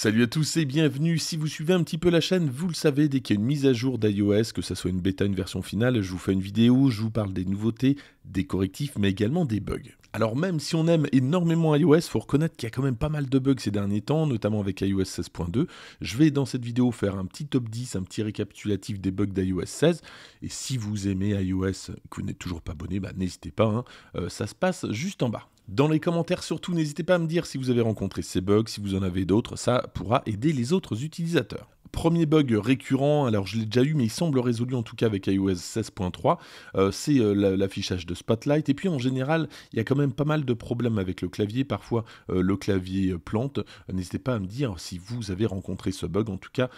Salut à tous et bienvenue. Si vous suivez un petit peu la chaîne, vous le savez, dès qu'il y a une mise à jour d'iOS, que ça soit une bêta, une version finale, je vous fais une vidéo, je vous parle des nouveautés, des correctifs, mais également des bugs. Alors même si on aime énormément iOS, faut reconnaître qu'il y a quand même pas mal de bugs ces derniers temps, notamment avec iOS 16.2. Je vais dans cette vidéo faire un petit top 10, un petit récapitulatif des bugs d'iOS 16. Et si vous aimez iOS, que vous n'êtes toujours pas abonné, bah, n'hésitez pas, hein. euh, ça se passe juste en bas. Dans les commentaires, surtout, n'hésitez pas à me dire si vous avez rencontré ces bugs, si vous en avez d'autres, ça pourra aider les autres utilisateurs. Premier bug récurrent, alors je l'ai déjà eu, mais il semble résolu en tout cas avec iOS 16.3, euh, c'est euh, l'affichage de Spotlight. Et puis en général, il y a quand même pas mal de problèmes avec le clavier. Parfois, euh, le clavier plante. N'hésitez pas à me dire si vous avez rencontré ce bug. En tout cas,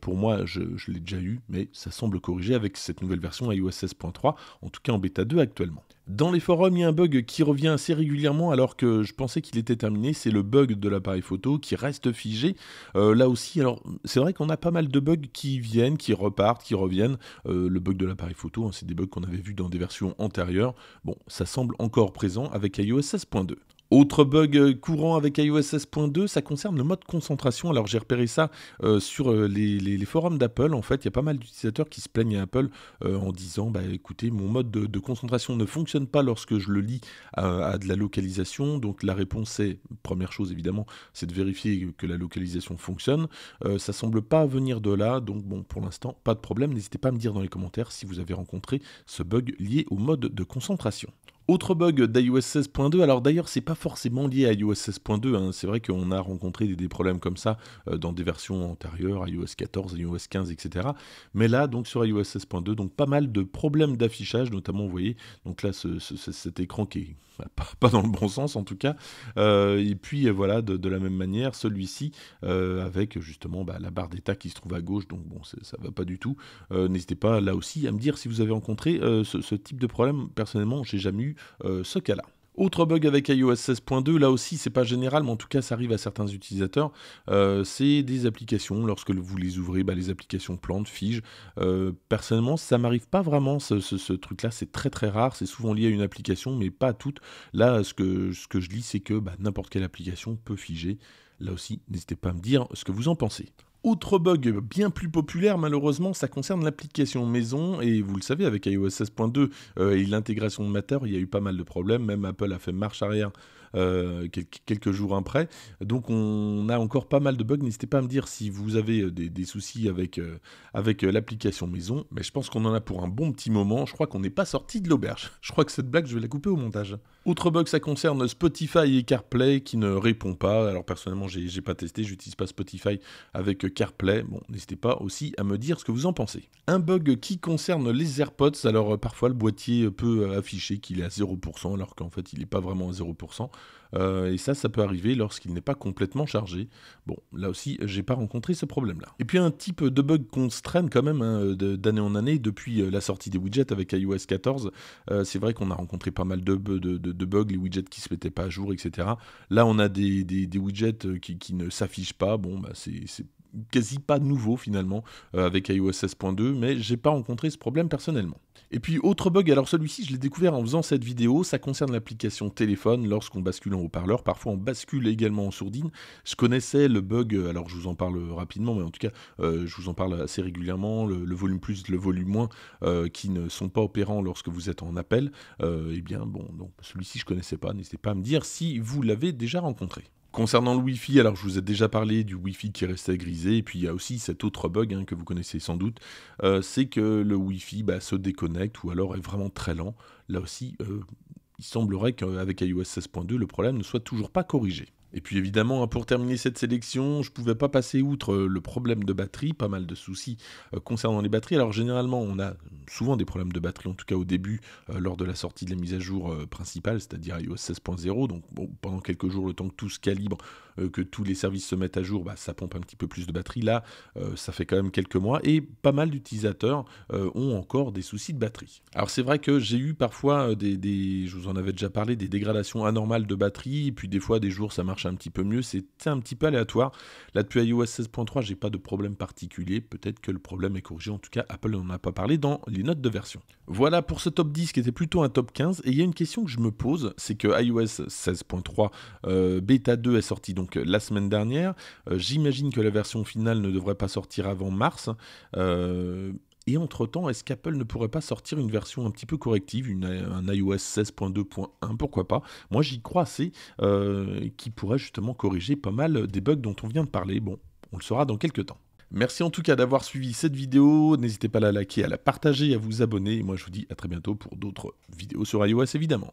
pour moi, je, je l'ai déjà eu, mais ça semble corrigé avec cette nouvelle version iOS 16.3, en tout cas en bêta 2 actuellement. Dans les forums, il y a un bug qui revient assez régulièrement alors que je pensais qu'il était terminé, c'est le bug de l'appareil photo qui reste figé. Euh, là aussi, alors c'est vrai qu'on a pas mal de bugs qui viennent, qui repartent, qui reviennent. Euh, le bug de l'appareil photo, hein, c'est des bugs qu'on avait vus dans des versions antérieures. Bon, ça semble encore présent avec iOS 16.2. Autre bug euh, courant avec iOS 16.2, ça concerne le mode concentration. Alors j'ai repéré ça euh, sur euh, les, forums d'Apple. En fait, il y a pas mal d'utilisateurs qui se plaignent à Apple en disant bah écoutez, mon mode de, concentration ne fonctionne pas lorsque je le lis à, de la localisation. Donc la réponse est première chose évidemment, c'est de vérifier que la localisation fonctionne. Ça ça semble pas venir de là, donc bon pour l'instant pas de problème. N'hésitez pas à me dire dans les commentaires si vous avez rencontré ce bug lié au mode de concentration. Autre bug d'iOS 16.2, alors d'ailleurs c'est pas forcément lié à iOS 16.2, hein. c'est vrai qu'on a rencontré des, problèmes comme ça euh, dans des versions antérieures, iOS 14, iOS 15, etc. Mais là donc sur iOS 16.2, donc pas mal de problèmes d'affichage, notamment vous voyez, donc là cet écran qui est bah, pas, dans le bon sens en tout cas, euh, et puis euh, voilà de, la même manière celui-ci avec justement bah, la barre d'état qui se trouve à gauche, donc bon ça va pas du tout. N'hésitez pas là aussi à me dire si vous avez rencontré ce, ce type de problème, personnellement j'ai jamais eu euh, ce cas-là. Autre bug avec iOS 16.2, là aussi c'est pas général, mais en tout cas ça arrive à certains utilisateurs, euh, c'est des applications, lorsque vous les ouvrez, bah, les applications plantent, figent. Euh, personnellement, ça m'arrive pas vraiment, ce, truc-là, c'est très très rare, c'est souvent lié à une application, mais pas à toutes. Là, ce que, je lis, c'est que bah, n'importe quelle application peut figer. Là aussi, n'hésitez pas à me dire ce que vous en pensez. Autre bug bien plus populaire, malheureusement, ça concerne l'application maison. Et vous le savez, avec iOS 16.2 euh, et l'intégration de Matter, il y a eu pas mal de problèmes. Même Apple a fait marche arrière euh, quelques jours après. Donc on a encore pas mal de bugs. N'hésitez pas à me dire si vous avez euh, des, soucis avec, euh, avec l'application maison. Mais je pense qu'on en a pour un bon petit moment. Je crois qu'on n'est pas sorti de l'auberge. Je crois que cette blague, je vais la couper au montage. Autre bug, ça concerne Spotify et CarPlay qui ne répond pas. Alors personnellement, j'ai pas testé, j'utilise pas Spotify avec CarPlay. Bon, n'hésitez pas aussi à me dire ce que vous en pensez. Un bug qui concerne les AirPods. Alors parfois le boîtier peut afficher qu'il est à 0% alors qu'en fait il n'est pas vraiment à 0%. Euh, et ça, ça peut arriver lorsqu'il n'est pas complètement chargé. Bon, là aussi, j'ai pas rencontré ce problème-là. Et puis un type de bug qu'on se traîne quand même hein, d'année en année depuis euh, la sortie des widgets avec iOS 14. Euh, c'est vrai qu'on a rencontré pas mal de, bugs, les widgets qui se mettaient pas à jour, etc. Là, on a des, widgets qui, ne s'affichent pas. Bon, bah, c'est quasi pas nouveau finalement avec iOS 16.2, mais j'ai pas rencontré ce problème personnellement. Et puis autre bug, alors celui-ci je l'ai découvert en faisant cette vidéo, ça concerne l'application téléphone lorsqu'on bascule en haut-parleur, parfois on bascule également en sourdine. Je connaissais le bug, alors je vous en parle rapidement, mais en tout cas euh, je vous en parle assez régulièrement, le, volume plus, le volume moins, euh, qui ne sont pas opérants lorsque vous êtes en appel. Euh, eh bien bon, celui-ci je ne connaissais pas, n'hésitez pas à me dire si vous l'avez déjà rencontré. Concernant le Wi-Fi, alors je vous ai déjà parlé du Wi-Fi qui restait grisé, et puis il y a aussi cet autre bug hein, que vous connaissez sans doute, euh, c'est que le Wi-Fi bah, se déconnecte ou alors est vraiment très lent. Là aussi, euh, il semblerait qu'avec iOS 16.2, le problème ne soit toujours pas corrigé. Et puis évidemment, hein, pour terminer cette sélection, je ne pouvais pas passer outre euh, le problème de batterie, pas mal de soucis concernant les batteries. Alors généralement, on a souvent des problèmes de batterie, en tout cas au début, euh, lors de la sortie de la mise à jour euh, principale, c'est-à-dire iOS 16.0. Donc pendant quelques jours, le temps que tout se calibre, euh, que tous les services se mettent à jour, bah, ça pompe un petit peu plus de batterie. Là, ça fait quand même quelques mois et pas mal d'utilisateurs ont encore des soucis de batterie. Alors c'est vrai que j'ai eu parfois des, je vous en avais déjà parlé, des dégradations anormales de batterie, et puis des fois des jours ça marche un petit peu mieux, c'est un petit peu aléatoire. Là depuis iOS 16.3, j'ai pas de problème particulier, peut-être que le problème est corrigé, en tout cas Apple n'en a pas parlé dans les notes de version. Voilà pour ce top 10 qui était plutôt un top 15. Et il y a une question que je me pose, c'est que iOS 16.3 euh, bêta Beta 2 est sorti donc euh, la semaine dernière. Euh, j'imagine que la version finale ne devrait pas sortir avant mars. et entre-temps, est-ce qu'Apple ne pourrait pas sortir une version un petit peu corrective, un iOS 16.2.1, pourquoi pas Moi j'y crois assez, qui pourrait justement corriger pas mal des bugs dont on vient de parler. Bon, on le saura dans quelques temps. Merci en tout cas d'avoir suivi cette vidéo. N'hésitez pas à la liker, à la partager, à vous abonner. Et moi, je vous dis à très bientôt pour d'autres vidéos sur iOS, évidemment.